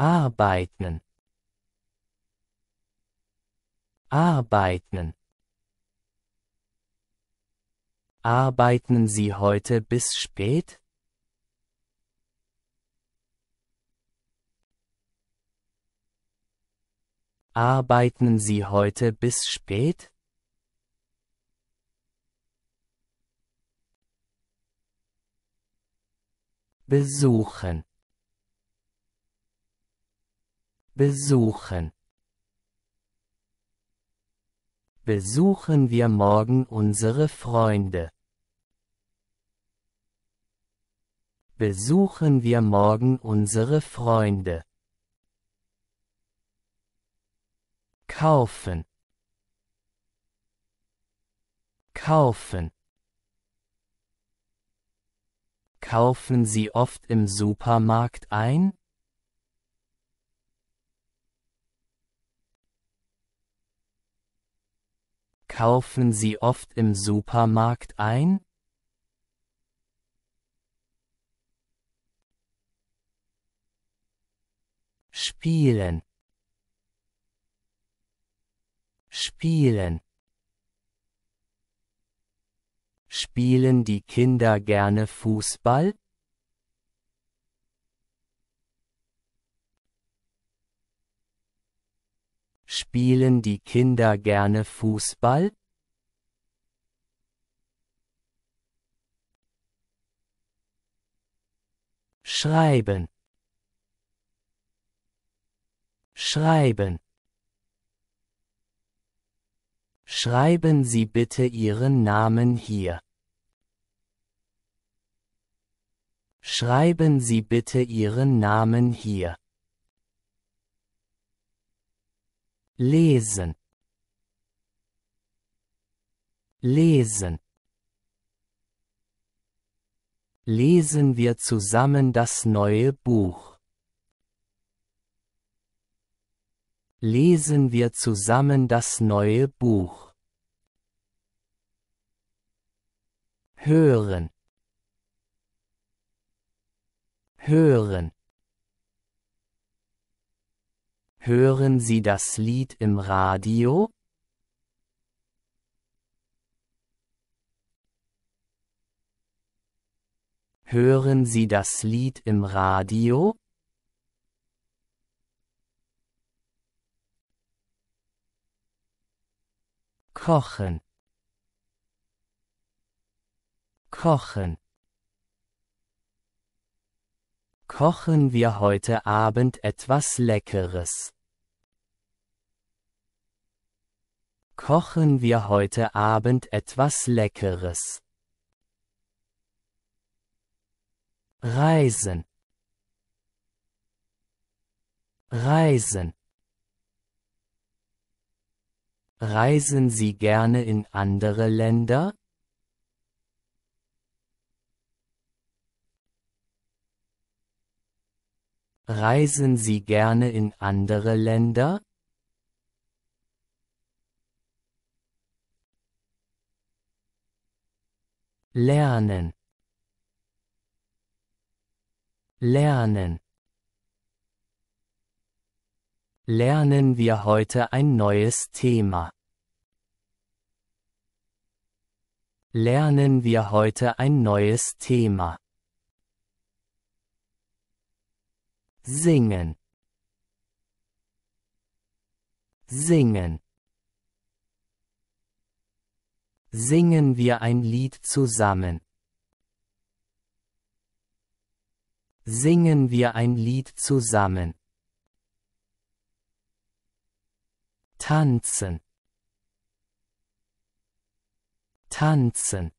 arbeiten arbeiten Arbeiten Sie heute bis spät? Arbeiten Sie heute bis spät? Besuchen besuchen. Besuchen wir morgen unsere Freunde. Besuchen wir morgen unsere Freunde. Kaufen. Kaufen. Kaufen Sie oft im Supermarkt ein? Kaufen Sie oft im Supermarkt ein? Spielen. Spielen. Spielen die Kinder gerne Fußball? Spielen die Kinder gerne Fußball? Schreiben. Schreiben. Schreiben Sie bitte Ihren Namen hier. Schreiben Sie bitte Ihren Namen hier. lesen lesen lesen wir zusammen das neue Buch lesen wir zusammen das neue Buch hören hören Hören Sie das Lied im Radio? Hören Sie das Lied im Radio? Kochen. Kochen. Kochen wir heute Abend etwas Leckeres. Kochen wir heute Abend etwas Leckeres. Reisen. Reisen. Reisen Sie gerne in andere Länder? Reisen Sie gerne in andere Länder? Lernen. Lernen. Lernen wir heute ein neues Thema. Lernen wir heute ein neues Thema. singen singen Singen wir ein Lied zusammen. Singen wir ein Lied zusammen. Tanzen. Tanzen.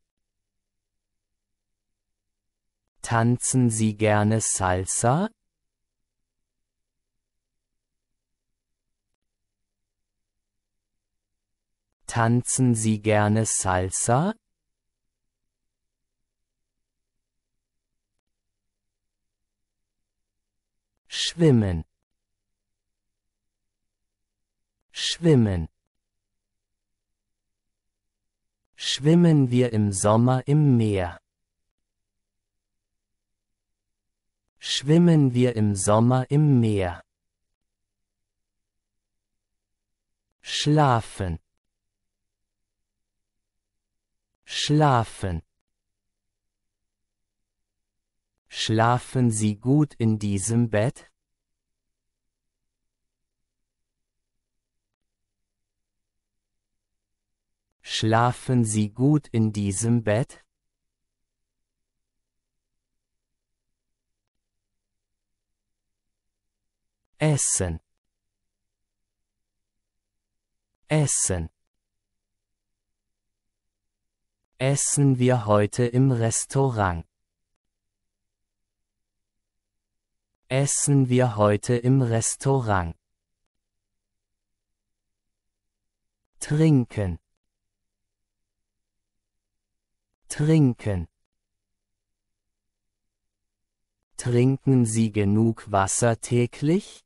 Tanzen Sie gerne Salsa? Tanzen Sie gerne Salsa? Schwimmen. Schwimmen. Schwimmen wir im Sommer im Meer. Schwimmen wir im Sommer im Meer. Schlafen. Schlafen. Schlafen Sie gut in diesem Bett? Schlafen Sie gut in diesem Bett? Essen. Essen. essen wir heute im Restaurant? Essen wir heute im Restaurant? Trinken. Trinken. Trinken Sie genug Wasser täglich?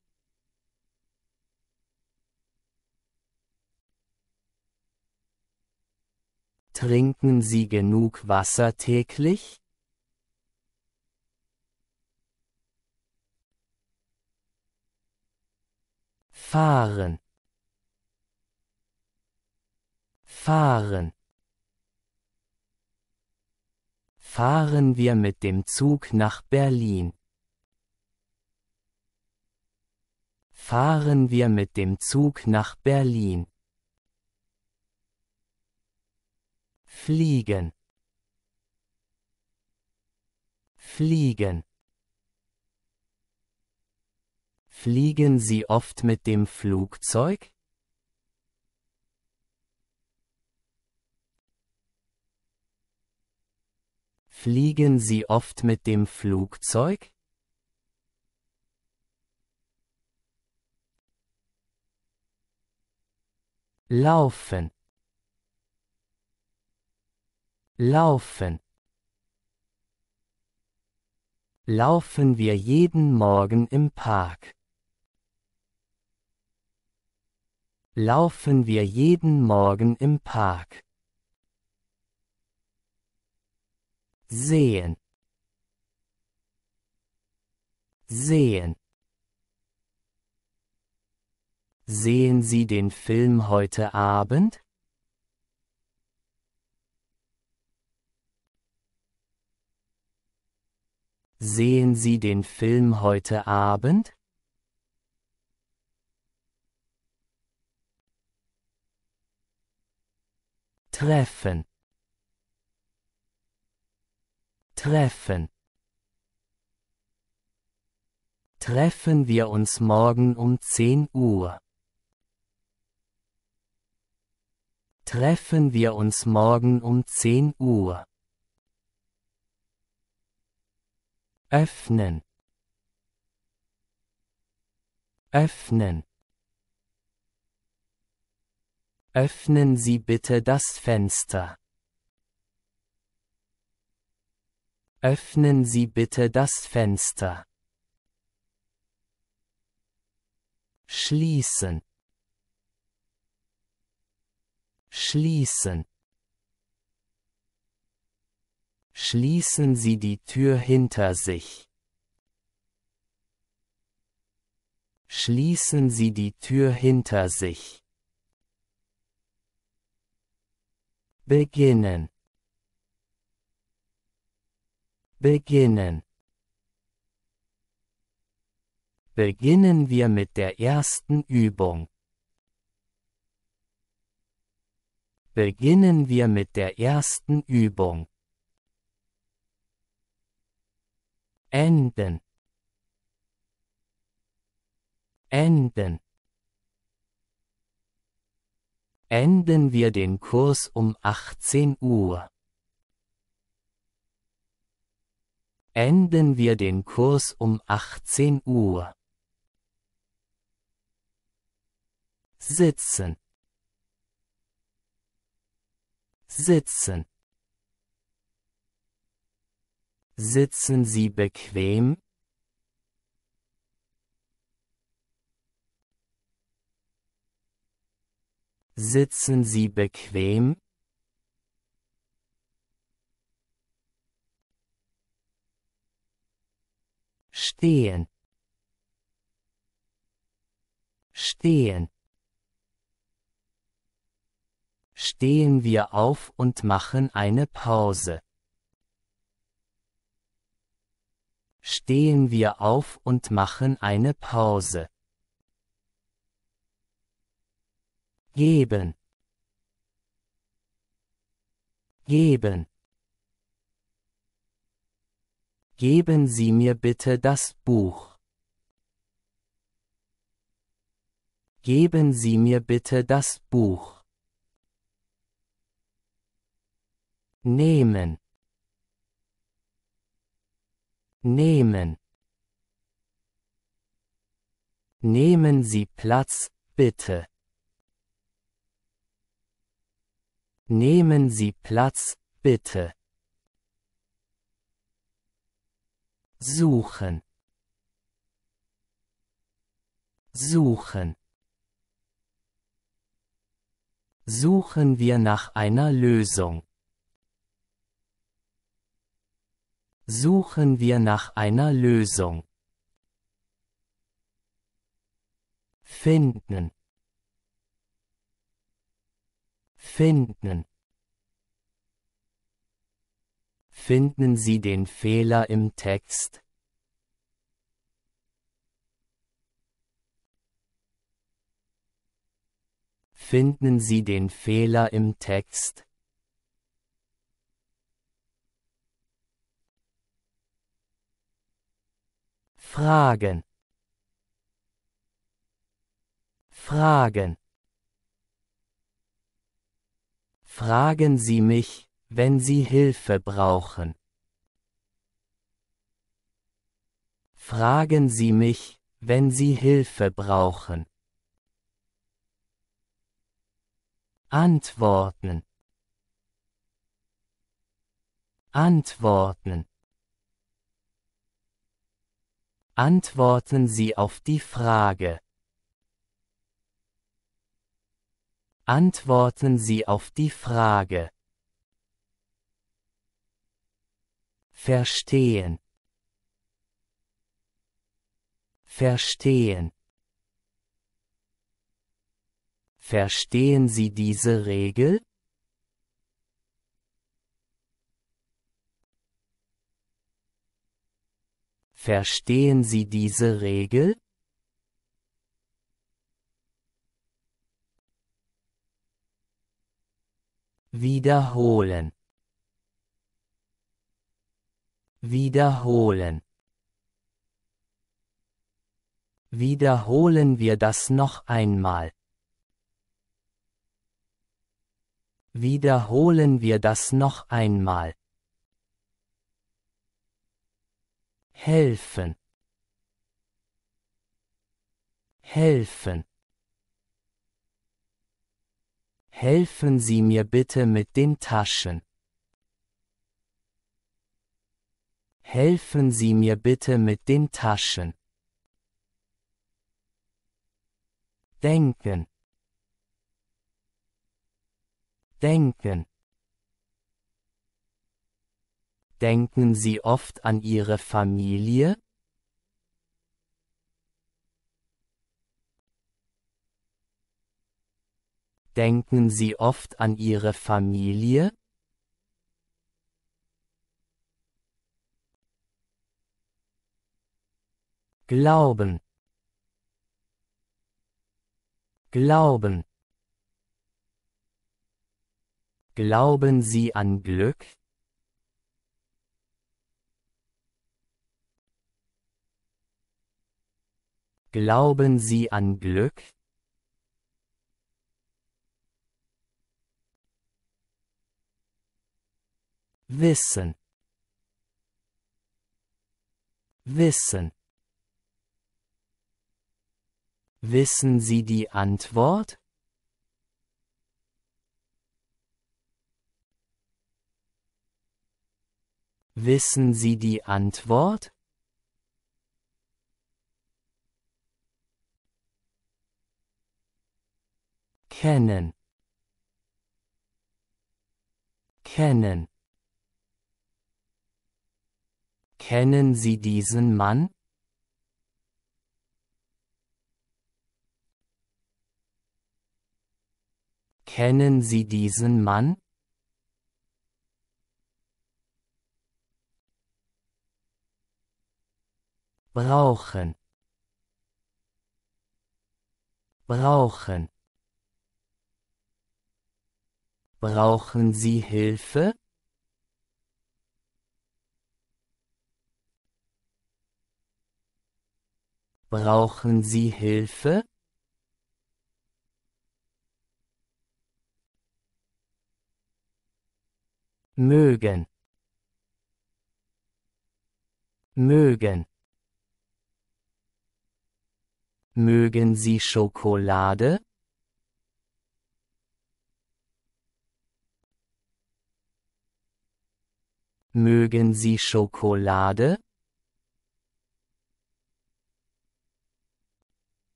Trinken Sie genug Wasser täglich? Fahren. Fahren. Fahren wir mit dem Zug nach Berlin. Fahren wir mit dem Zug nach Berlin. fliegen fliegen Fliegen Sie oft mit dem Flugzeug? Fliegen Sie oft mit dem Flugzeug? Laufen Laufen. Laufen wir jeden Morgen im Park. Laufen wir jeden Morgen im Park. Sehen. Sehen. Sehen Sie den Film heute Abend? Sehen Sie den Film heute Abend? Treffen. Treffen. Treffen wir uns morgen um 10 Uhr. Treffen wir uns morgen um 10 Uhr. öffnen öffnen Öffnen Sie bitte das Fenster. Öffnen Sie bitte das Fenster. Schließen. Schließen. Schließen Sie die Tür hinter sich. Schließen Sie die Tür hinter sich. Beginnen. Beginnen. Beginnen wir mit der ersten Übung. Beginnen wir mit der ersten Übung. enden enden Enden wir den Kurs um 18 Uhr. Enden wir den Kurs um 18 Uhr. Sitzen. Sitzen. Sitzen Sie bequem? Sitzen Sie bequem? Stehen. Stehen. Stehen wir auf und machen eine Pause. stehen wir auf und machen eine Pause. Geben. Geben. Geben Sie mir bitte das Buch. Geben Sie mir bitte das Buch. Nehmen nehmen. Nehmen Sie Platz, bitte. Nehmen Sie Platz, bitte. Suchen. Suchen. Suchen wir nach einer Lösung. Suchen wir nach einer Lösung. Finden. Finden. Finden Sie den Fehler im Text. Finden Sie den Fehler im Text. Fragen. Fragen. Fragen Sie mich, wenn Sie Hilfe brauchen. Fragen Sie mich, wenn Sie Hilfe brauchen. Antworten. Antworten. Antworten Sie auf die Frage. Antworten Sie auf die Frage. Verstehen. Verstehen. Verstehen Sie diese Regel? Verstehen Sie diese Regel? Wiederholen. Wiederholen. Wiederholen wir das noch einmal. Wiederholen wir das noch einmal. helfen helfen Helfen Sie mir bitte mit den Taschen. Helfen Sie mir bitte mit den Taschen. Denken. Denken. Denken Sie oft an Ihre Familie? Denken Sie oft an Ihre Familie? Glauben. Glauben. Glauben Sie an Glück? Glauben Sie an Glück? Wissen. Wissen. Wissen Sie die Antwort? Wissen Sie die Antwort? kennen kennen Kennen Sie diesen Mann? Kennen Sie diesen Mann? Brauchen. Brauchen. Brauchen Sie Hilfe? Brauchen Sie Hilfe? Mögen. Mögen. Mögen Sie Schokolade? Mögen Sie Schokolade?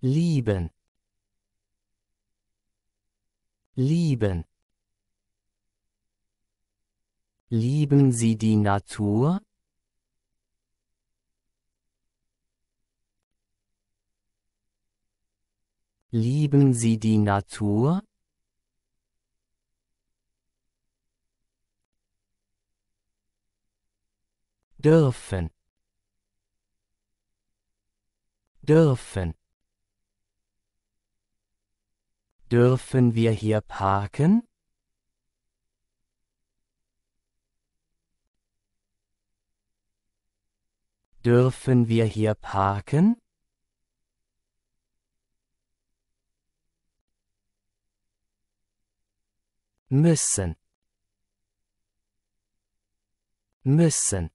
Lieben. Lieben. Lieben Sie die Natur? Lieben Sie die Natur? dürfen dürfen dürfen wir hier parken dürfen wir hier parken müssen müssen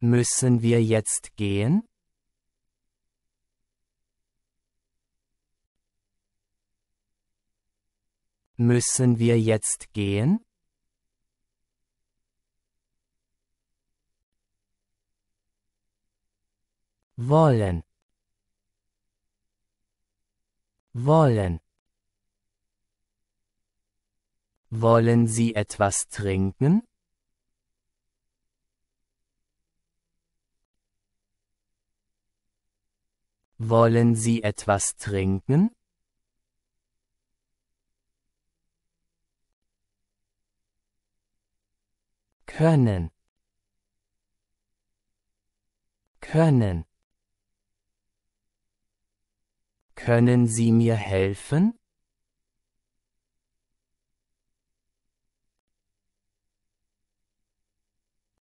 Müssen wir jetzt gehen? Müssen wir jetzt gehen? wollen wollen wollen Sie etwas trinken? Wollen Sie etwas trinken? Können. Können. Können Sie mir helfen?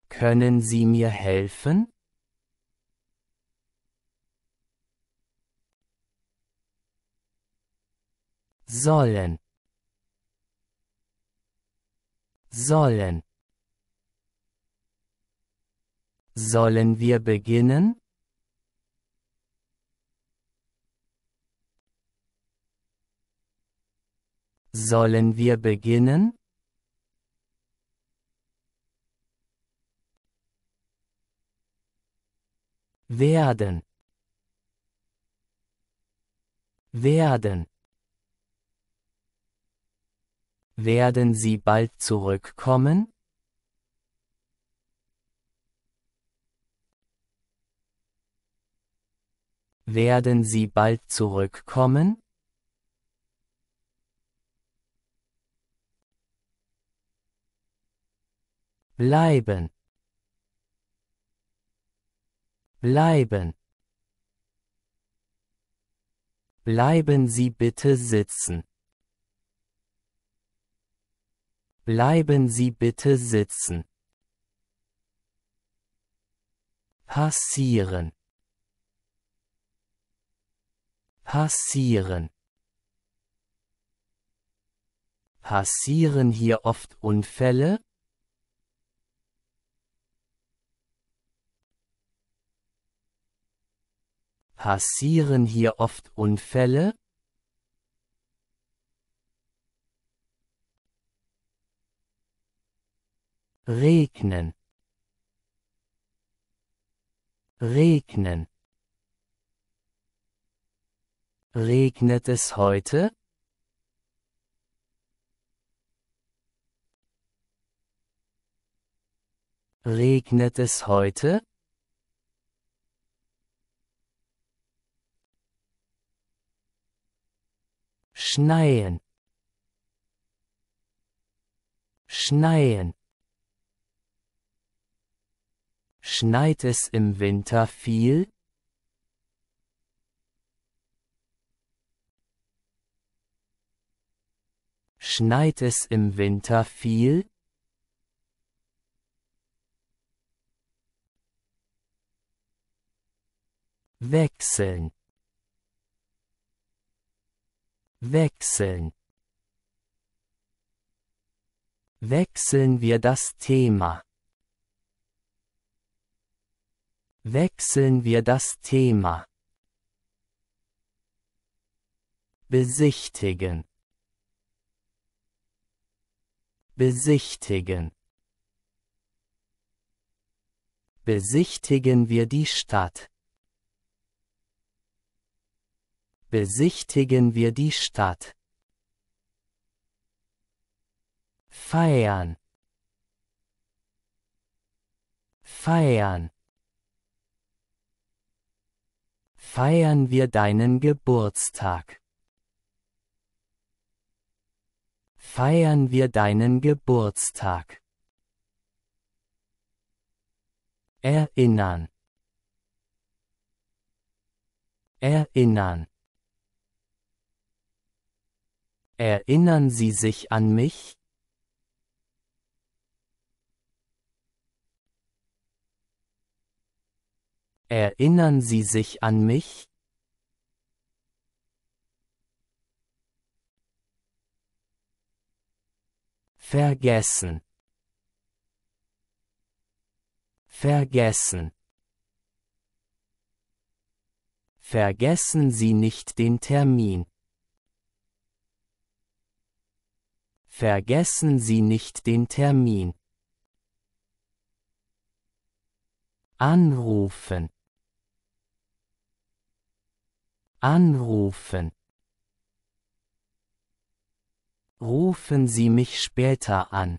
Können Sie mir helfen? sollen sollen sollen wir beginnen sollen wir beginnen werden werden werden Sie bald zurückkommen? Werden Sie bald zurückkommen? Bleiben. Bleiben. Bleiben Sie bitte sitzen. Bleiben Sie bitte sitzen. Passieren. Passieren. Passieren hier oft Unfälle? Passieren hier oft Unfälle? regnen regnen regnet es heute regnet es heute schneien schneien Schneit es im Winter viel? Schneit es im Winter viel? Wechseln. Wechseln. Wechseln wir das Thema. Wechseln wir das Thema. Besichtigen. Besichtigen. Besichtigen wir die Stadt. Besichtigen wir die Stadt. Feiern. Feiern. feiern wir deinen Geburtstag. Feiern wir deinen Geburtstag. Erinnern. Erinnern. Erinnern Sie sich an mich? Erinnern Sie sich an mich? Vergessen. Vergessen. Vergessen Sie nicht den Termin. Vergessen Sie nicht den Termin. Anrufen. Anrufen. Rufen Sie mich später an.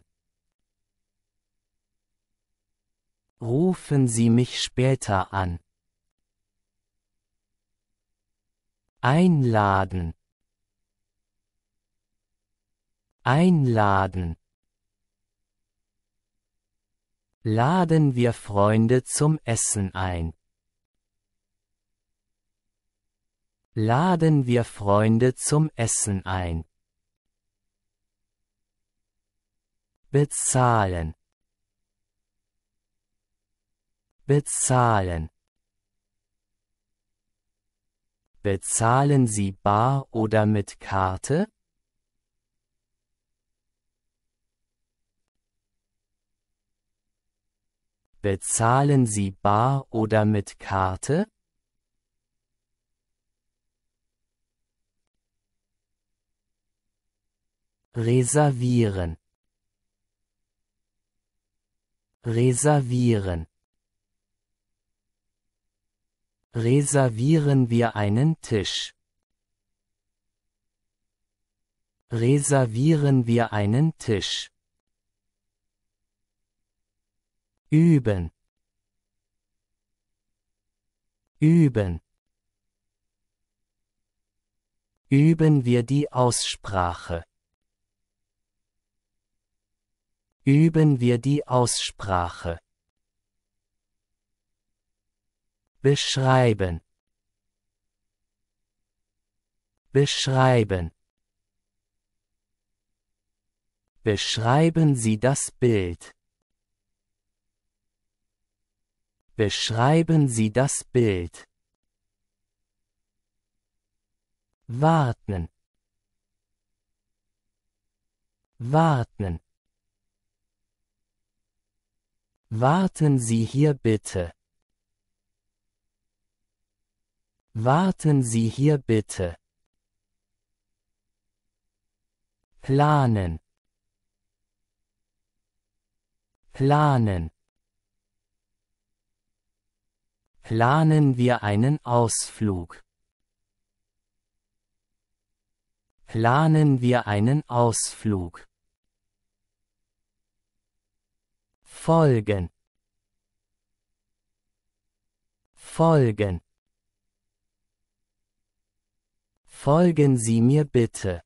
Rufen Sie mich später an. Einladen. Einladen. Laden wir Freunde zum Essen ein. Laden wir Freunde zum Essen ein. Bezahlen. Bezahlen. Bezahlen Sie bar oder mit Karte? Bezahlen Sie bar oder mit Karte? reservieren reservieren reservieren wir einen Tisch reservieren wir einen Tisch üben üben üben wir die Aussprache Üben wir die Aussprache. Beschreiben. Beschreiben. Beschreiben Sie das Bild. Beschreiben Sie das Bild. Warten. Warten. Warten Sie hier bitte. Warten Sie hier bitte. Planen. Planen. Planen wir einen Ausflug. Planen wir einen Ausflug. folgen folgen folgen Sie mir bitte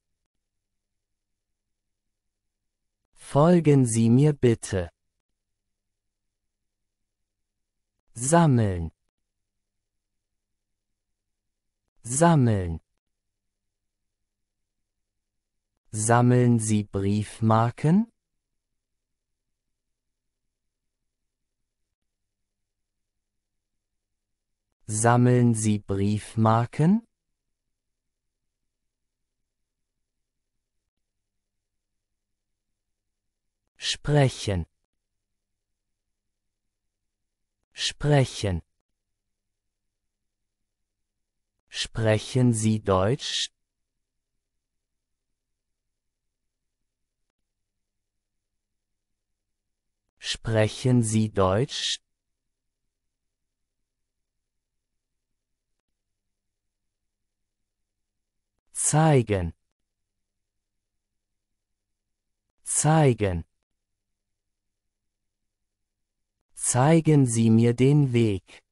folgen Sie mir bitte sammeln sammeln Sammeln Sie Briefmarken? Sammeln Sie Briefmarken? Sprechen. Sprechen. Sprechen Sie Deutsch? Sprechen Sie Deutsch? zeigen zeigen zeigen Sie mir den Weg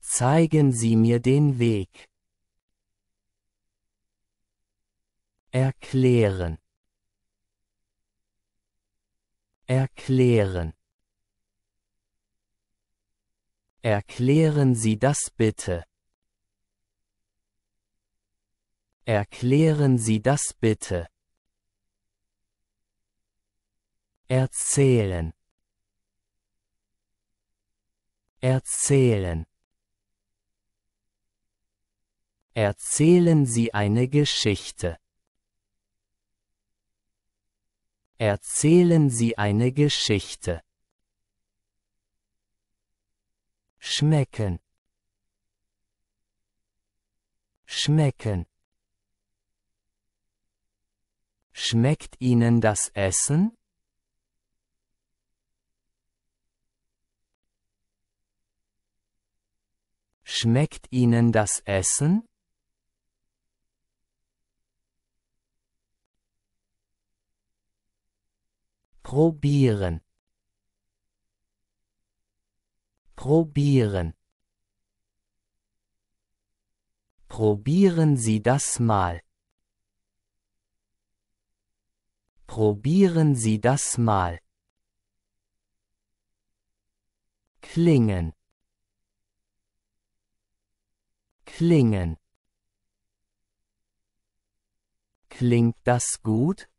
zeigen Sie mir den Weg erklären erklären Erklären Sie das bitte. Erklären Sie das bitte. Erzählen. Erzählen. Erzählen Sie eine Geschichte. Erzählen Sie eine Geschichte. Schmecken. Schmecken. Schmeckt Ihnen das Essen? Schmeckt Ihnen das Essen? Probieren. Probieren. Probieren Sie das mal. Probieren Sie das mal. Klingen. Klingen. Klingt das gut?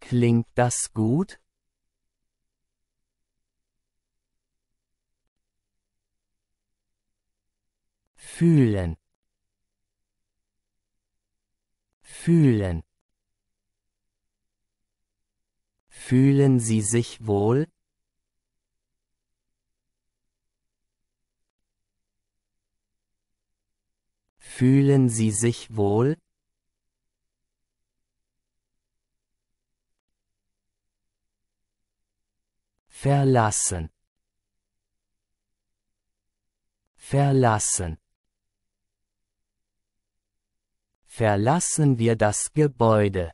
Klingt das gut? fühlen fühlen fühlen sie sich wohl fühlen sie sich wohl verlassen verlassen Verlassen wir das Gebäude.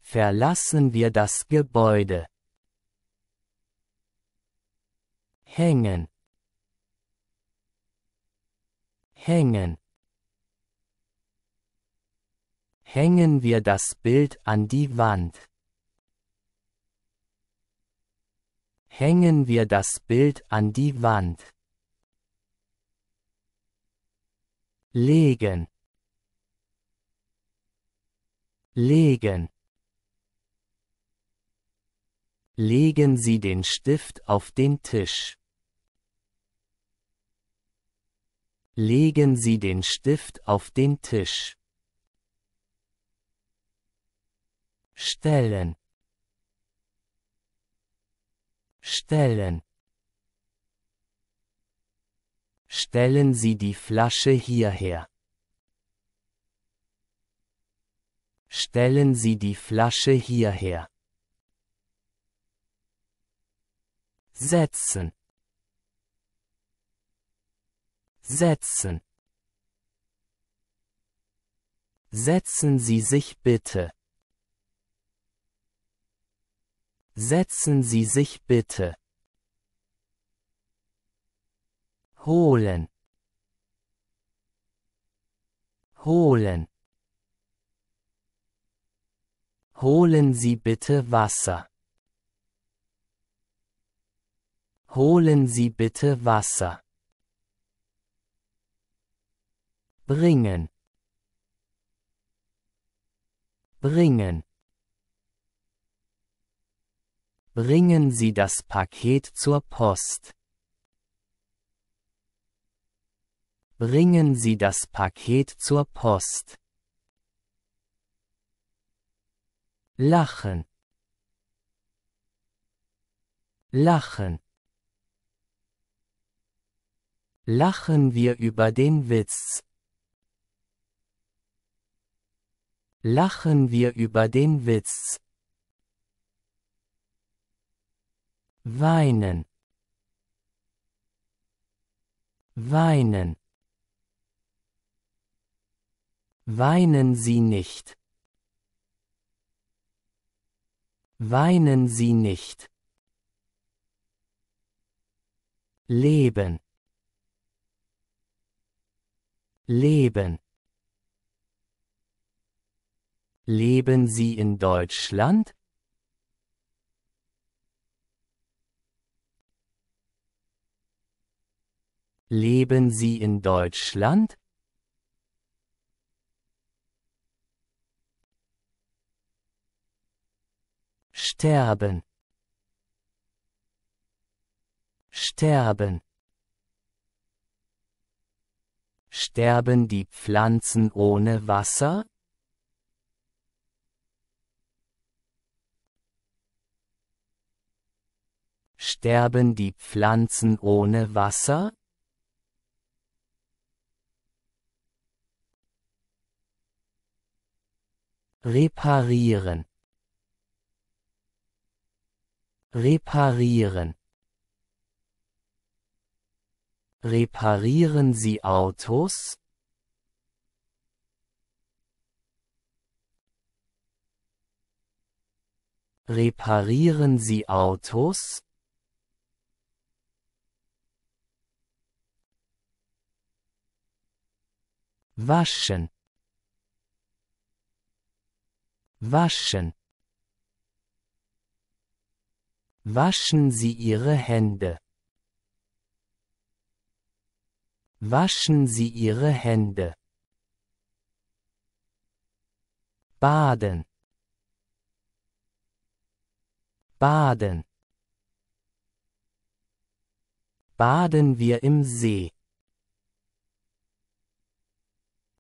Verlassen wir das Gebäude. Hängen. Hängen. Hängen wir das Bild an die Wand. Hängen wir das Bild an die Wand. legen legen legen Sie den Stift auf den Tisch legen Sie den Stift auf den Tisch stellen stellen Stellen Sie die Flasche hierher. Stellen Sie die Flasche hierher. Setzen. Setzen. Setzen Sie sich bitte. Setzen Sie sich bitte. holen holen Holen Sie bitte Wasser. Holen Sie bitte Wasser. Bringen. Bringen. Bringen Sie das Paket zur Post. Bringen Sie das Paket zur Post. Lachen. Lachen. Lachen wir über den Witz. Lachen wir über den Witz. Weinen. Weinen. Weinen Sie nicht. Weinen Sie nicht. Leben. Leben. Leben Sie in Deutschland? Leben Sie in Deutschland? sterben sterben Sterben die Pflanzen ohne Wasser? Sterben die Pflanzen ohne Wasser? Reparieren Reparieren. Reparieren Sie Autos? Reparieren Sie Autos? Waschen. Waschen. Waschen Sie Ihre Hände. Waschen Sie Ihre Hände. Baden. Baden. Baden wir im See.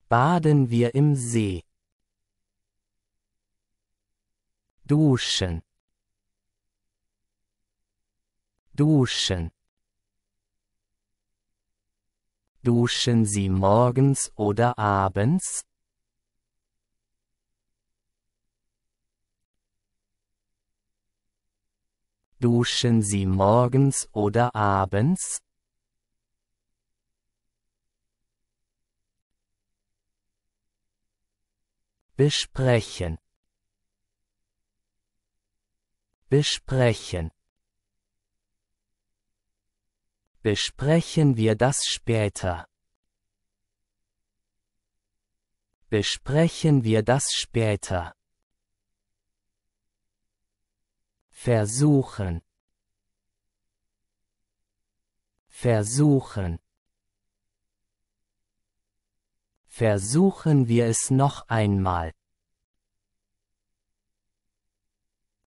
Baden wir im See. Duschen. Duschen. Duschen Sie morgens oder abends? Duschen Sie morgens oder abends? Besprechen. Besprechen. Besprechen wir das später. Besprechen wir das später. Versuchen. Versuchen. Versuchen wir es noch einmal.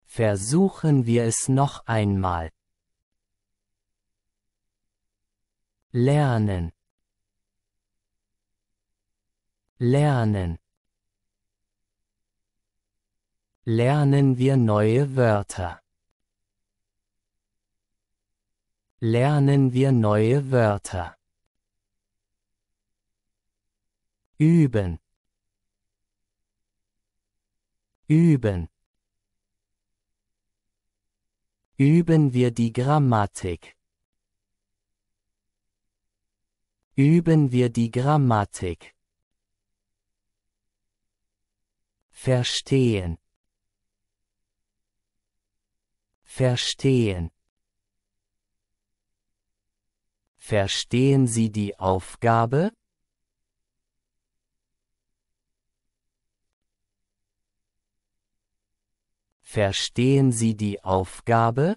Versuchen wir es noch einmal. lernen lernen lernen wir neue Wörter lernen wir neue Wörter üben üben üben wir die Grammatik Üben wir die Grammatik. Verstehen. Verstehen. Verstehen Sie die Aufgabe? Verstehen Sie die Aufgabe?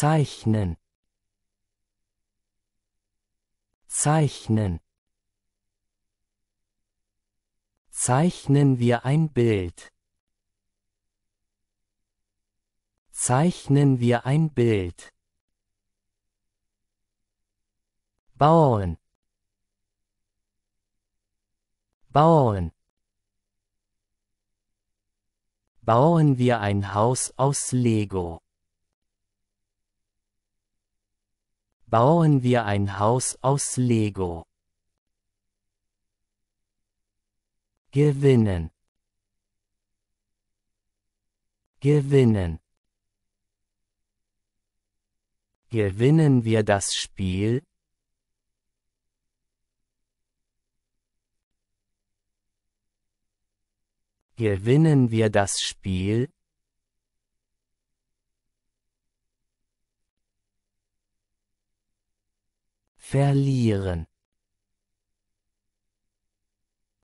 zeichnen zeichnen zeichnen wir ein Bild zeichnen wir ein Bild bauen bauen bauen wir ein Haus aus Lego bauen wir ein Haus aus Lego. Gewinnen. Gewinnen. Gewinnen wir das Spiel? Gewinnen wir das Spiel? verlieren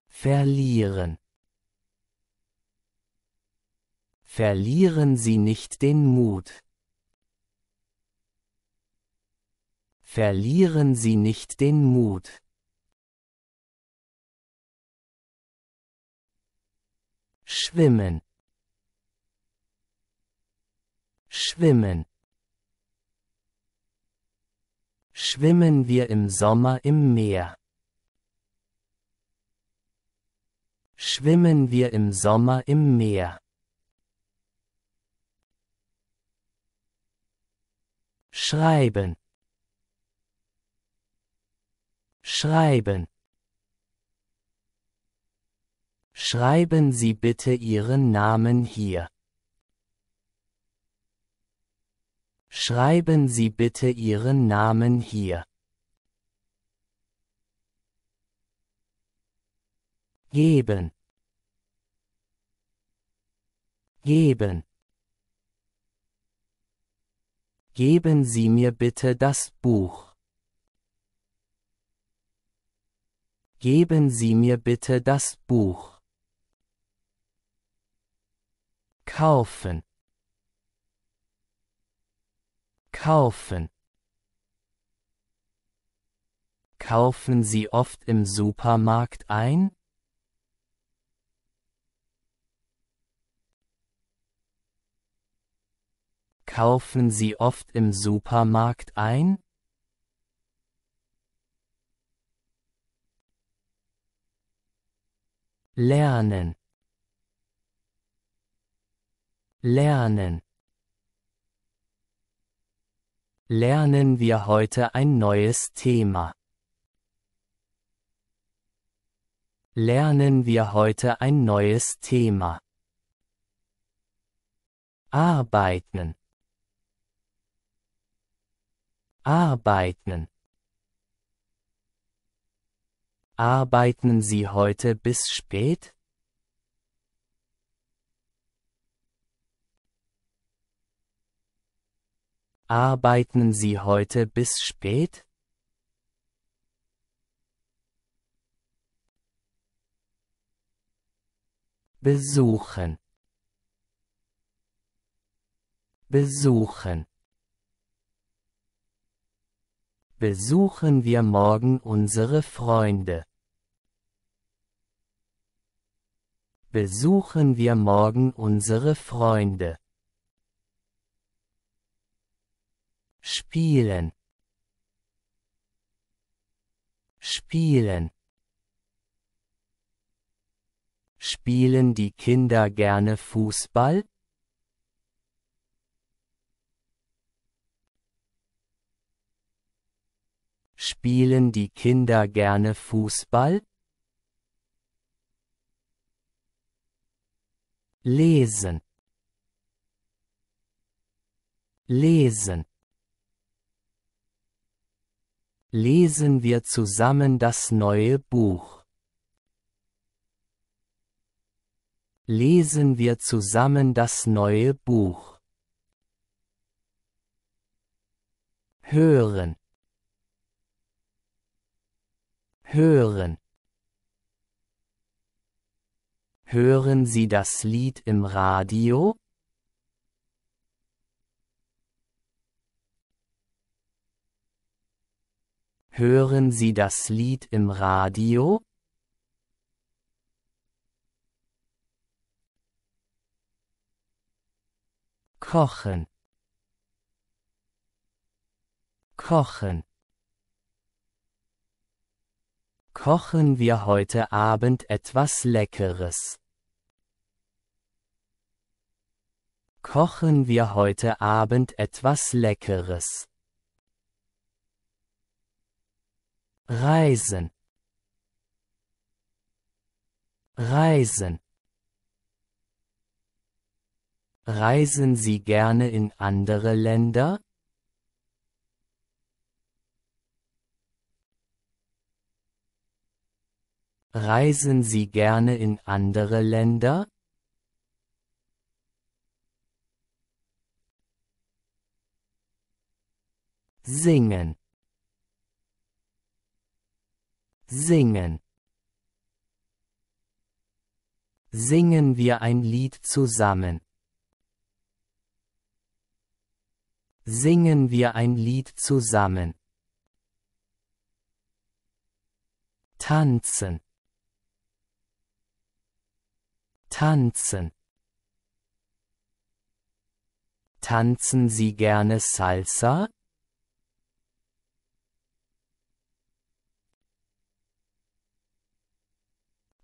verlieren verlieren Sie nicht den Mut verlieren Sie nicht den Mut schwimmen schwimmen schwimmen wir im Sommer im Meer. Schwimmen wir im Sommer im Meer. Schreiben. Schreiben. Schreiben Sie bitte Ihren Namen hier. Schreiben Sie bitte Ihren Namen hier. Geben. Geben. Geben Sie mir bitte das Buch. Geben Sie mir bitte das Buch. Kaufen. Kaufen. Kaufen Sie oft im Supermarkt ein? Kaufen Sie oft im Supermarkt ein? Lernen. Lernen. Lernen wir heute ein neues Thema. Lernen wir heute ein neues Thema. Arbeiten. Arbeiten. Arbeiten Sie heute bis spät? Arbeiten Sie heute bis spät? Besuchen. Besuchen. Besuchen wir morgen unsere Freunde. Besuchen wir morgen unsere Freunde. spielen spielen Spielen die Kinder gerne Fußball? Spielen die Kinder gerne Fußball? Lesen. Lesen. Lesen wir zusammen das neue Buch. Lesen wir zusammen das neue Buch. Hören. Hören. Hören Sie das Lied im Radio? Hören Sie das Lied im Radio? Kochen. Kochen. Kochen wir heute Abend etwas Leckeres. Kochen wir heute Abend etwas Leckeres. Reisen Reisen Reisen Sie gerne in andere Länder? Reisen Sie gerne in andere Länder? Singen singen. Singen wir ein Lied zusammen. Singen wir ein Lied zusammen. Tanzen. Tanzen. Tanzen Sie gerne Salsa?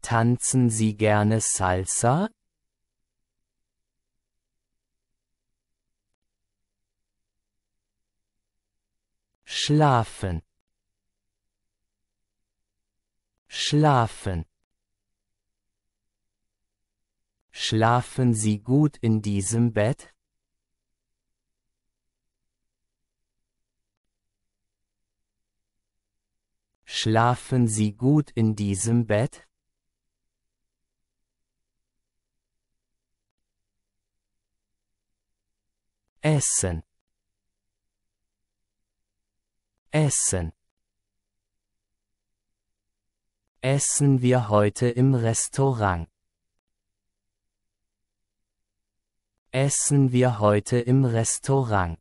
Tanzen Sie gerne Salsa? Schlafen. Schlafen. Schlafen Sie gut in diesem Bett? Schlafen Sie gut in diesem Bett? Essen. Essen. Essen wir heute im Restaurant? Essen wir heute im Restaurant?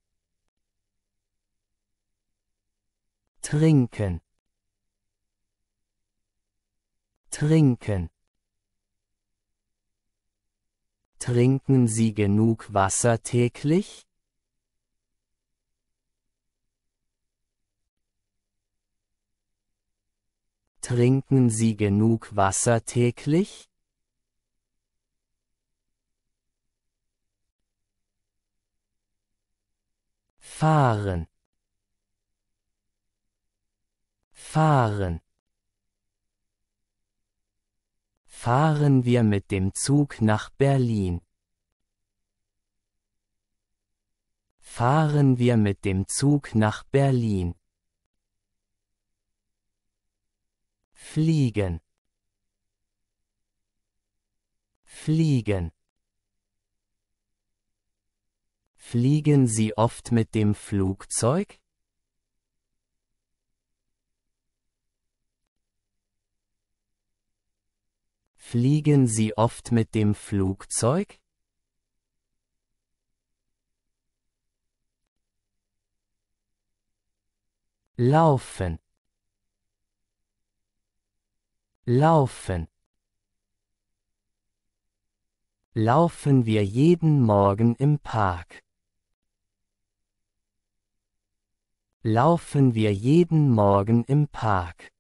Trinken. Trinken. Trinken Sie genug Wasser täglich? Trinken Sie genug Wasser täglich? Fahren. Fahren. Fahren wir mit dem Zug nach Berlin. Fahren wir mit dem Zug nach Berlin. fliegen fliegen Fliegen Sie oft mit dem Flugzeug? Fliegen Sie oft mit dem Flugzeug? Laufen Laufen. Laufen wir jeden Morgen im Park. Laufen wir jeden Morgen im Park.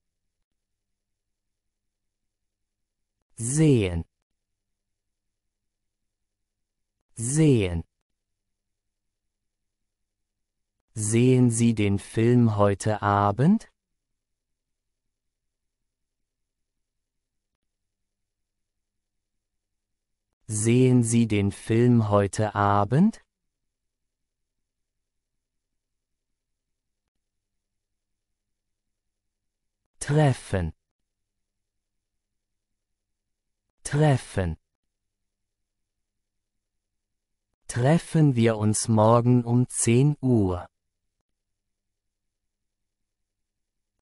Sehen. Sehen. Sehen Sie den Film heute Abend? Sehen Sie den Film heute Abend? Treffen. Treffen. Treffen wir uns morgen um 10 Uhr.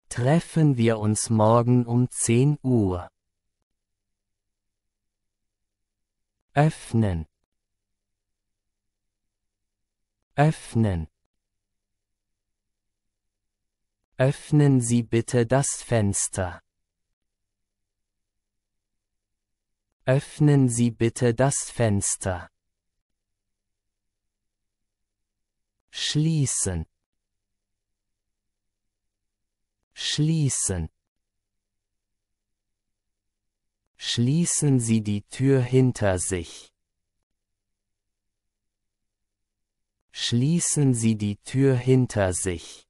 Treffen wir uns morgen um 10 Uhr. öffnen öffnen Öffnen Sie bitte das Fenster. Öffnen Sie bitte das Fenster. Schließen. Schließen. Schließen Sie die Tür hinter sich. Schließen Sie die Tür hinter sich.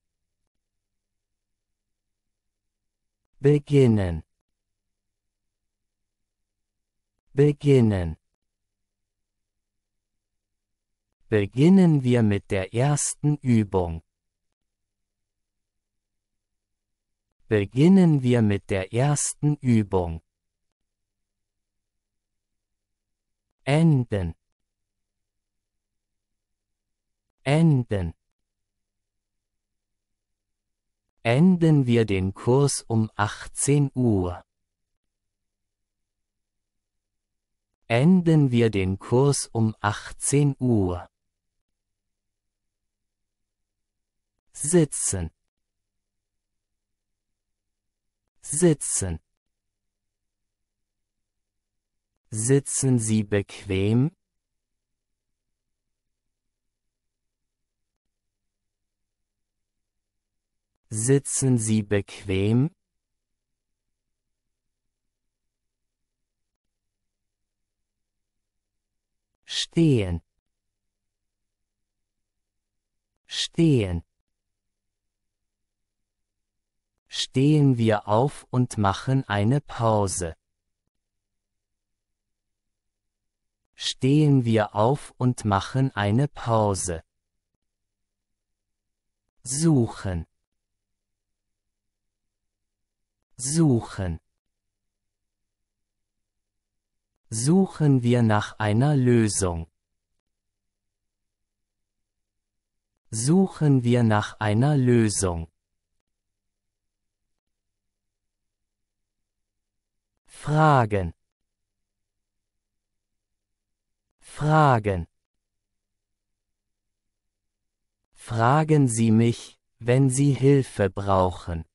Beginnen. Beginnen. Beginnen wir mit der ersten Übung. Beginnen wir mit der ersten Übung. enden enden Enden wir den Kurs um 18 Uhr. Enden wir den Kurs um 18 Uhr. Sitzen. Sitzen. Sitzen Sie bequem? Sitzen Sie bequem? Stehen. Stehen. Stehen wir auf und machen eine Pause. stehen wir auf und machen eine Pause. Suchen. Suchen. Suchen wir nach einer Lösung. Suchen wir nach einer Lösung. Fragen. Fragen. Fragen Sie mich, wenn Sie Hilfe brauchen.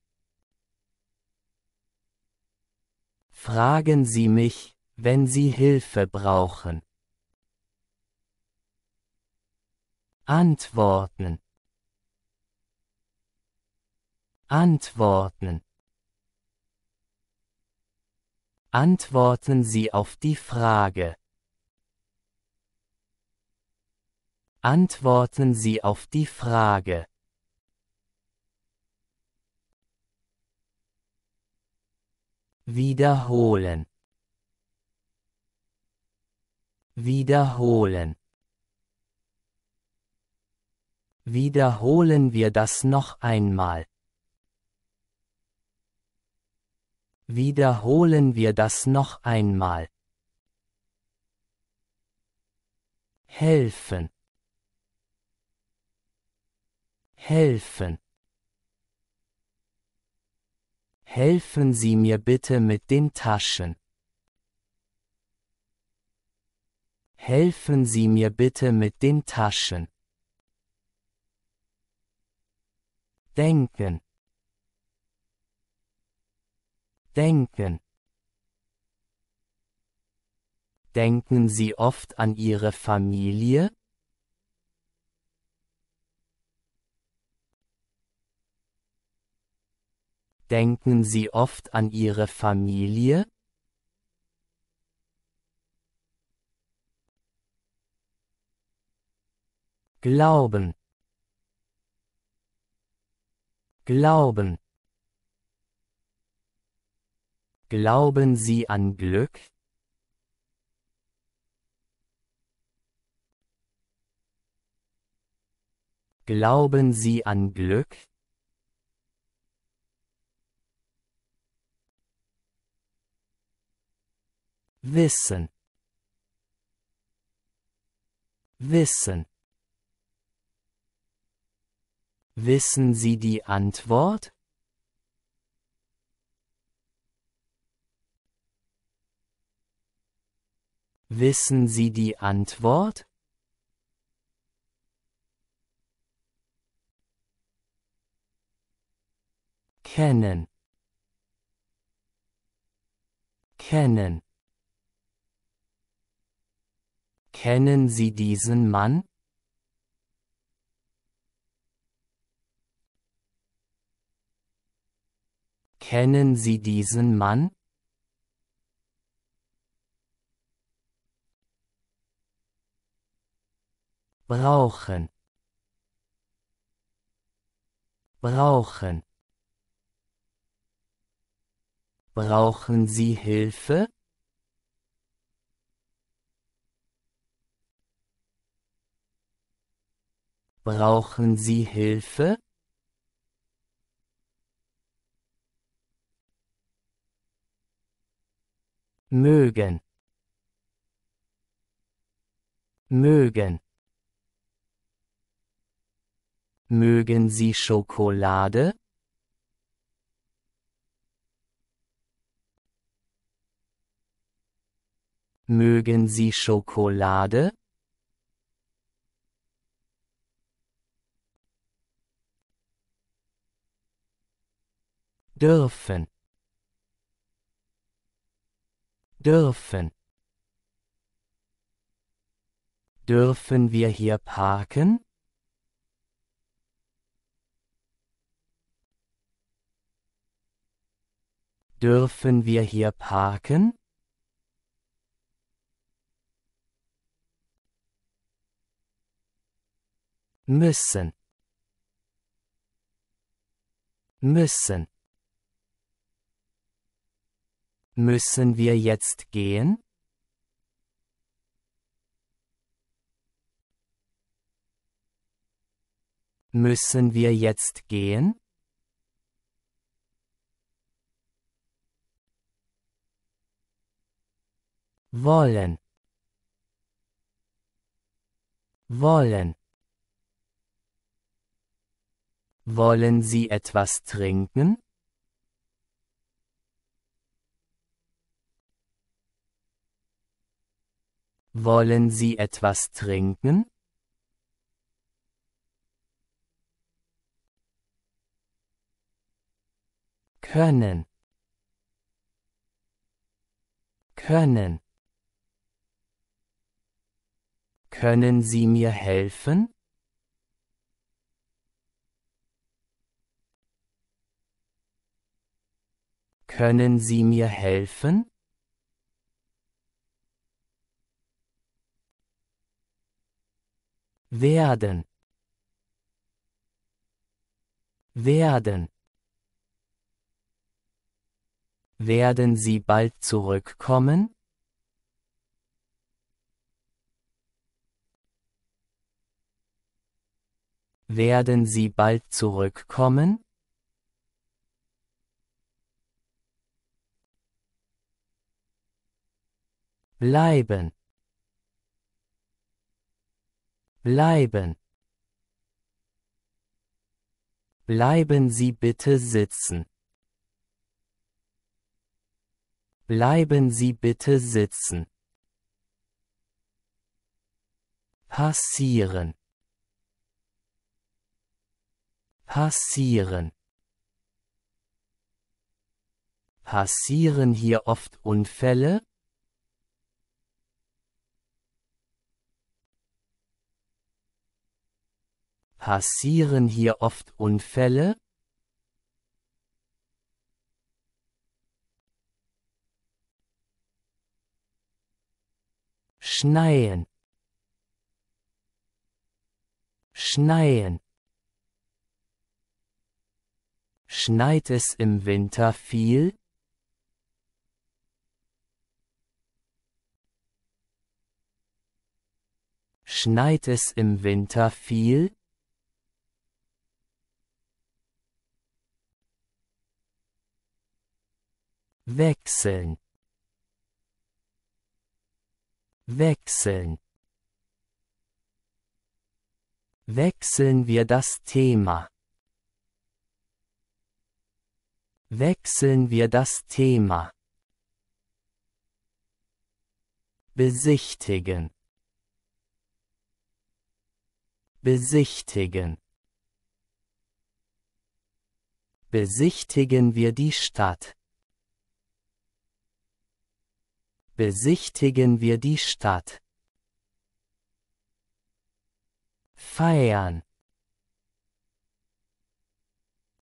Fragen Sie mich, wenn Sie Hilfe brauchen. Antworten. Antworten. Antworten Sie auf die Frage. Antworten Sie auf die Frage. Wiederholen. Wiederholen. Wiederholen wir das noch einmal. Wiederholen wir das noch einmal. Helfen. helfen. Helfen Sie mir bitte mit den Taschen. Helfen Sie mir bitte mit den Taschen. Denken. Denken. Denken Sie oft an Ihre Familie? Denken Sie oft an Ihre Familie? Glauben. Glauben. Glauben Sie an Glück? Glauben Sie an Glück? Wissen. Wissen. Wissen Sie die Antwort? Wissen Sie die Antwort? Kennen. Kennen. Kennen Sie diesen Mann? Kennen Sie diesen Mann? brauchen brauchen brauchen Sie Hilfe Brauchen Sie Hilfe? mögen mögen mögen Sie Schokolade mögen Sie Schokolade dürfen dürfen Dürfen wir hier parken? Dürfen wir hier parken? Müssen. Müssen. Müssen wir jetzt gehen? Müssen wir jetzt gehen? wollen wollen wollen Sie etwas trinken? Wollen Sie etwas trinken? Können. Können. Können Sie mir helfen? Können Sie mir helfen? werden werden werden Sie bald zurückkommen? Werden Sie bald zurückkommen? Bleiben Bleiben. Bleiben Sie bitte sitzen. Bleiben Sie bitte sitzen. Passieren. Passieren. Passieren hier oft Unfälle? Passieren hier oft Unfälle? Schneien. Schneien. Schneit es im Winter viel? Schneit es im Winter viel? wechseln wechseln wechseln wir das Thema wechseln wir das Thema besichtigen besichtigen besichtigen wir die Stadt besichtigen wir die Stadt. Feiern.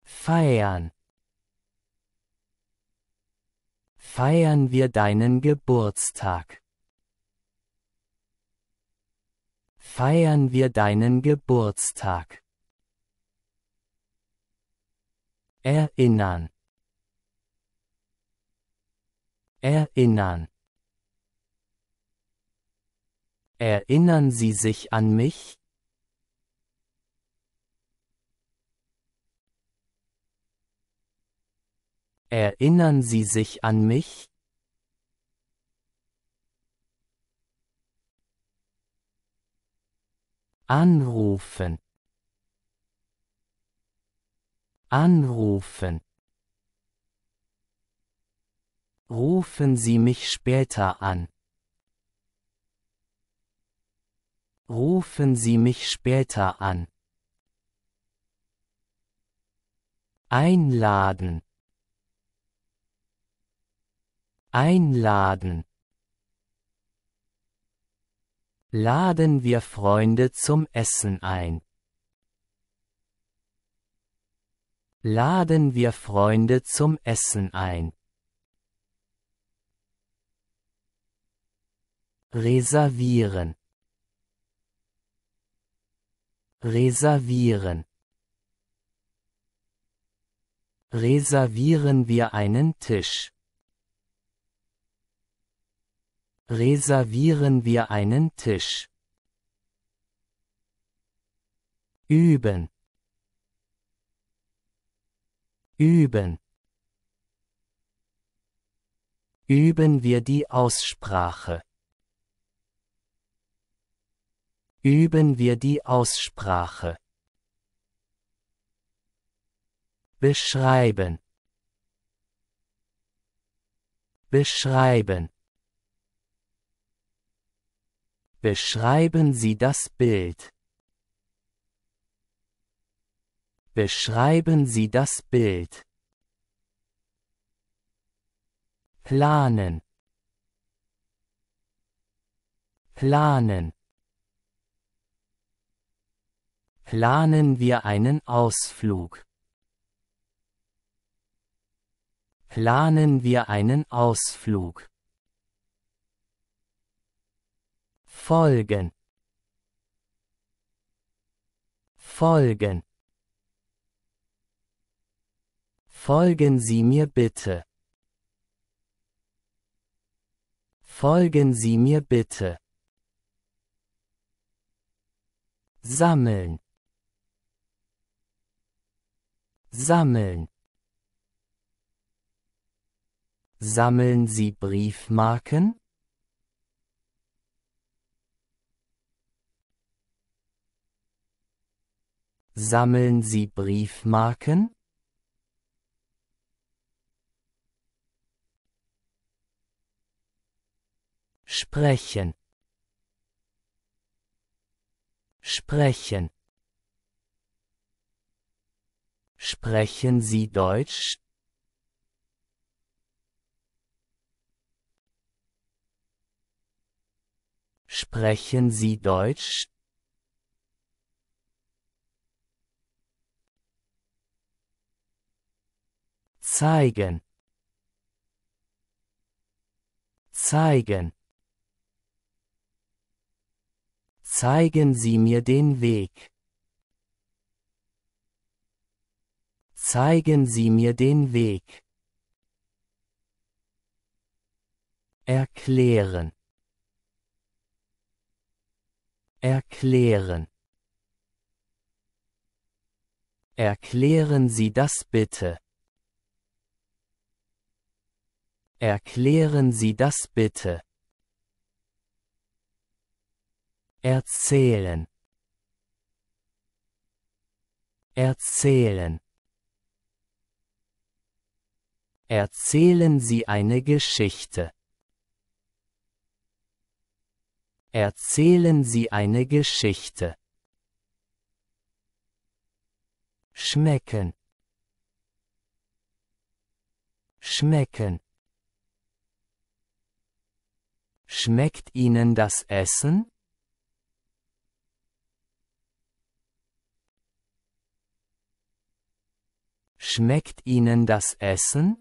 Feiern. Feiern wir deinen Geburtstag. Feiern wir deinen Geburtstag. Erinnern. Erinnern. Erinnern Sie sich an mich? Erinnern Sie sich an mich? Anrufen. Anrufen. Rufen Sie mich später an. Rufen Sie mich später an. Einladen. Einladen. Laden wir Freunde zum Essen ein. Laden wir Freunde zum Essen ein. Reservieren. Reservieren. Reservieren wir einen Tisch. Reservieren wir einen Tisch. Üben. Üben. Üben wir die Aussprache. Üben wir die Aussprache. Beschreiben. Beschreiben. Beschreiben Sie das Bild. Beschreiben Sie das Bild. Planen. Planen. Planen wir einen Ausflug. Planen wir einen Ausflug. Folgen. Folgen. Folgen Sie mir bitte. Folgen Sie mir bitte. Sammeln. Sammeln. Sammeln Sie Briefmarken? Sammeln Sie Briefmarken? Sprechen. Sprechen. Sprechen Sie Deutsch? Sprechen Sie Deutsch? Zeigen. Zeigen. Zeigen Sie mir den Weg. Zeigen Sie mir den Weg. Erklären. Erklären. Erklären Sie das bitte. Erklären Sie das bitte. Erzählen. Erzählen. Erzählen Sie eine Geschichte. Erzählen Sie eine Geschichte. Schmecken. Schmecken. Schmeckt Ihnen das Essen? Schmeckt Ihnen das Essen?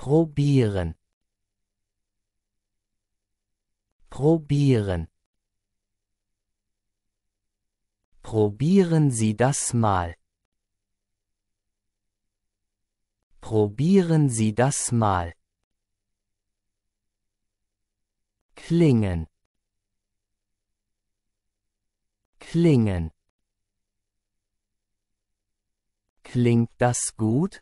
probieren probieren probieren Sie das mal probieren Sie das mal klingen klingen Klingt das gut?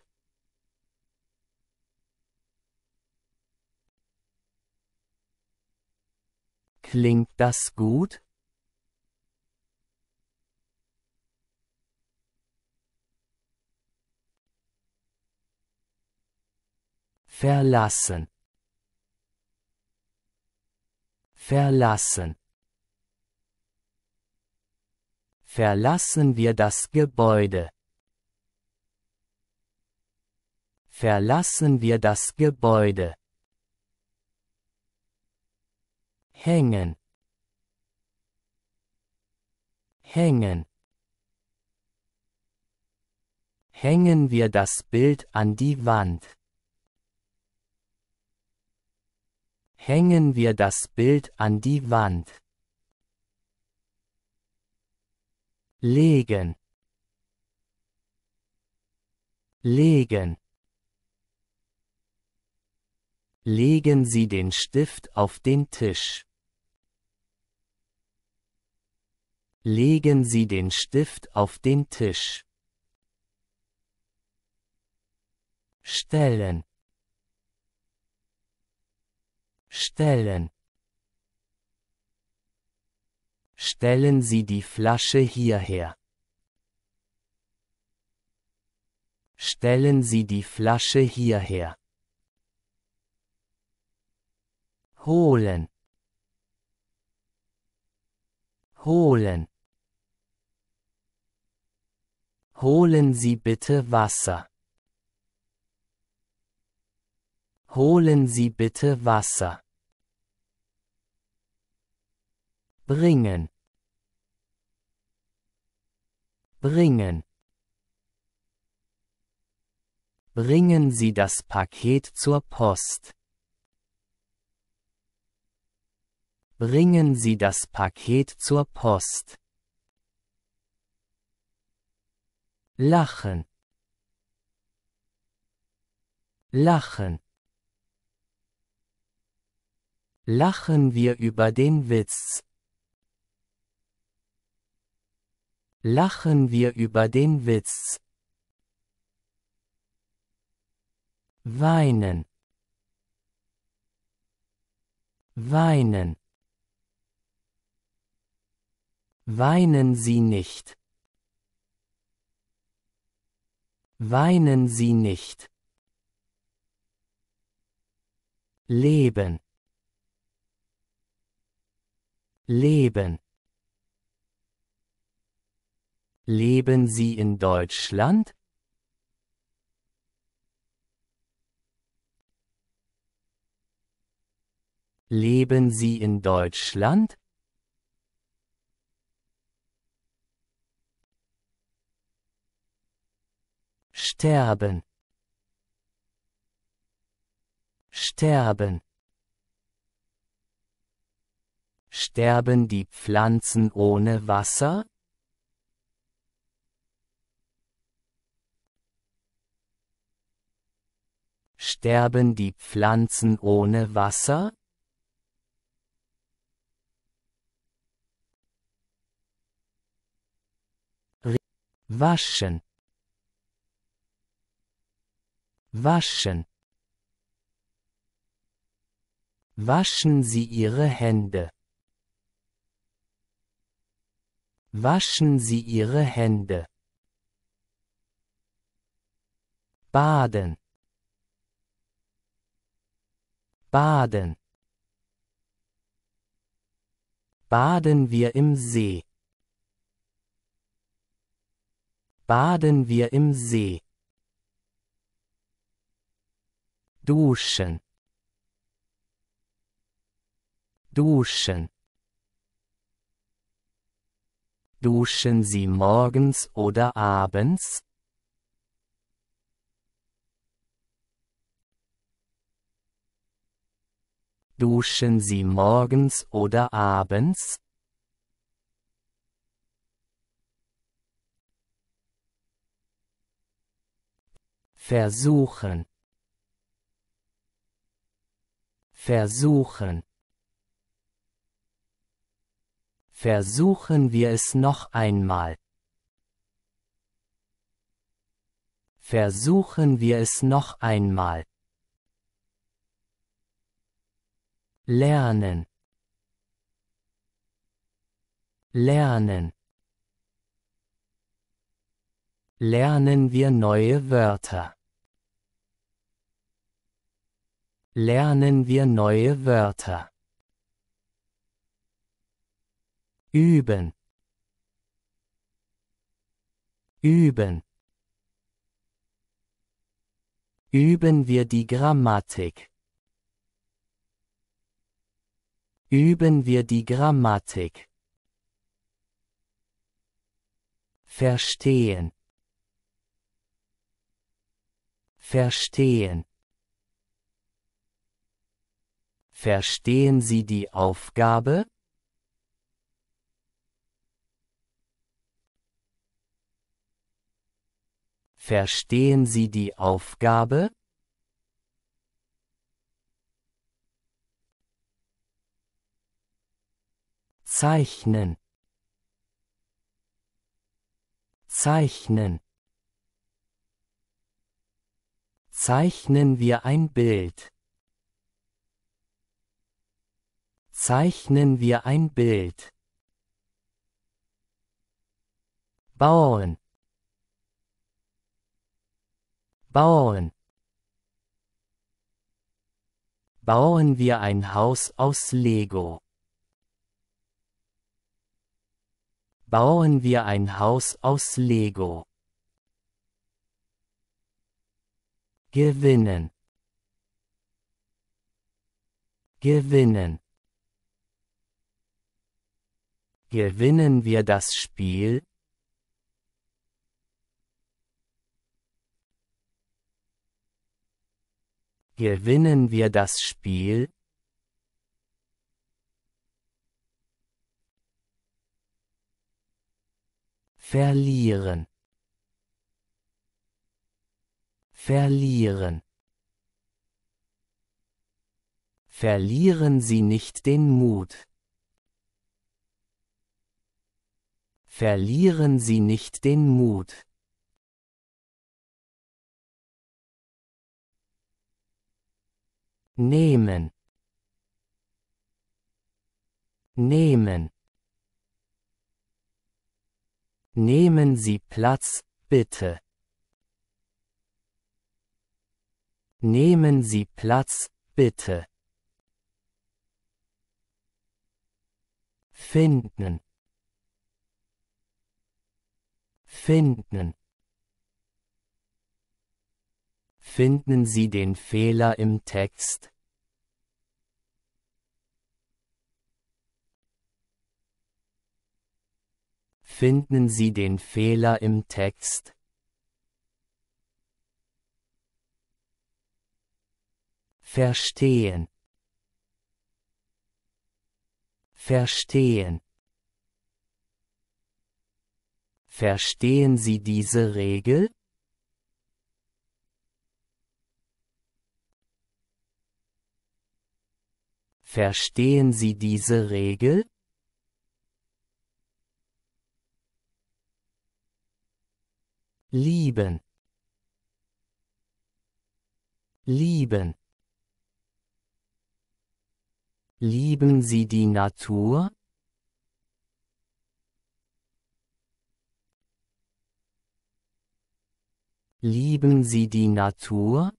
Klingt das gut? Verlassen. Verlassen. Verlassen wir das Gebäude. Verlassen wir das Gebäude. hängen hängen hängen wir das Bild an die Wand hängen wir das Bild an die Wand legen legen legen Sie den Stift auf den Tisch Legen Sie den Stift auf den Tisch. Stellen. Stellen. Stellen Sie die Flasche hierher. Stellen Sie die Flasche hierher. Holen. Holen. Holen Sie bitte Wasser. Holen Sie bitte Wasser. Bringen. Bringen. Bringen Sie das Paket zur Post. Bringen Sie das Paket zur Post. lachen lachen lachen wir über den Witz lachen wir über den Witz weinen weinen weinen Sie nicht Weinen Sie nicht. Leben. Leben. Leben Sie in Deutschland? Leben Sie in Deutschland? sterben sterben Sterben die Pflanzen ohne Wasser? Sterben die Pflanzen ohne Wasser? Waschen Waschen. Waschen Sie Ihre Hände. Waschen Sie Ihre Hände. Baden. Baden. Baden wir im See. Baden wir im See. duschen duschen Duschen Sie morgens oder abends? Duschen Sie morgens oder abends? Versuchen Versuchen. Versuchen wir es noch einmal. Versuchen wir es noch einmal. Lernen. Lernen. Lernen wir neue Wörter. lernen wir neue Wörter. Üben. Üben. Üben wir die Grammatik. Üben wir die Grammatik. Verstehen. Verstehen. Verstehen Sie die Aufgabe? Verstehen Sie die Aufgabe? Zeichnen. Zeichnen. Zeichnen wir ein Bild. Zeichnen wir ein Bild. Bauen. Bauen. Bauen wir ein Haus aus Lego. Bauen wir ein Haus aus Lego. Gewinnen. Gewinnen. Gewinnen wir das Spiel? Gewinnen wir das Spiel? Verlieren. Verlieren. Verlieren Sie nicht den Mut. Verlieren Sie nicht den Mut. Nehmen. Nehmen. Nehmen Sie Platz, bitte. Nehmen Sie Platz, bitte. Finden. Finden. Finden Sie den Fehler im Text. Finden Sie den Fehler im Text. Verstehen. Verstehen. Verstehen Sie diese Regel? Verstehen Sie diese Regel? Lieben. Lieben. Lieben Sie die Natur? Lieben Sie die Natur?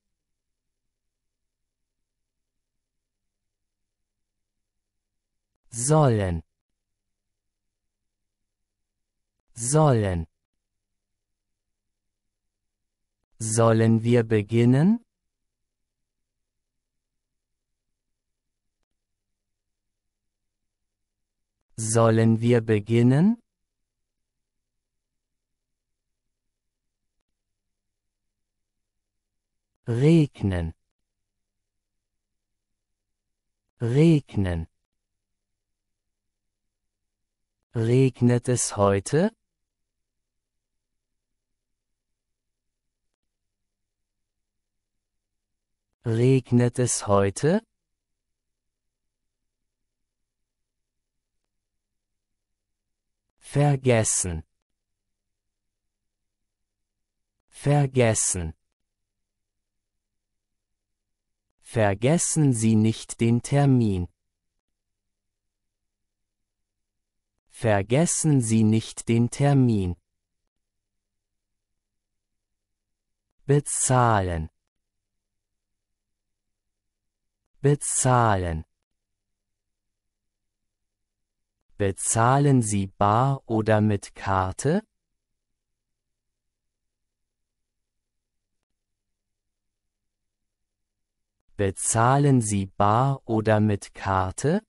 Sollen. Sollen. Sollen wir beginnen? Sollen wir beginnen? regnen regnen regnet es heute regnet es heute vergessen vergessen Vergessen Sie nicht den Termin. Vergessen Sie nicht den Termin. Bezahlen. Bezahlen. Bezahlen Sie bar oder mit Karte? Bezahlen Sie bar oder mit Karte?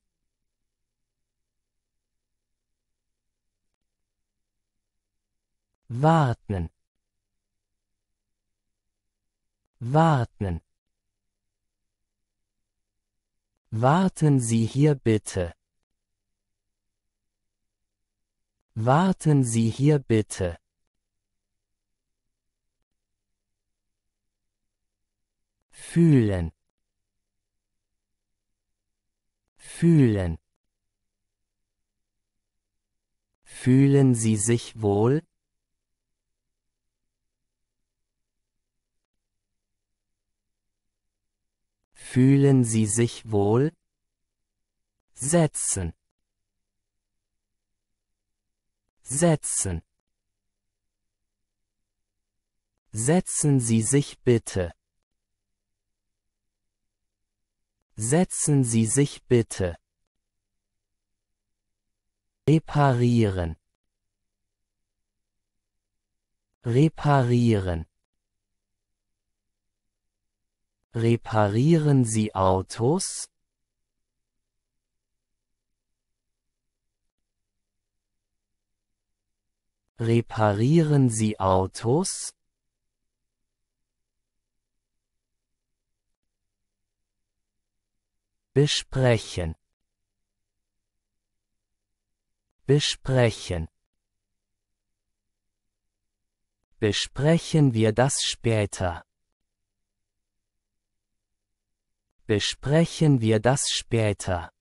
Warten. Warten. Warten Sie hier bitte. Warten Sie hier bitte. Fühlen. Fühlen. Fühlen Sie sich wohl? Fühlen Sie sich wohl? Setzen. Setzen. Setzen Sie sich bitte. Setzen Sie sich bitte. Reparieren. Reparieren. Reparieren Sie Autos? Reparieren Sie Autos? besprechen besprechen besprechen wir das später besprechen wir das später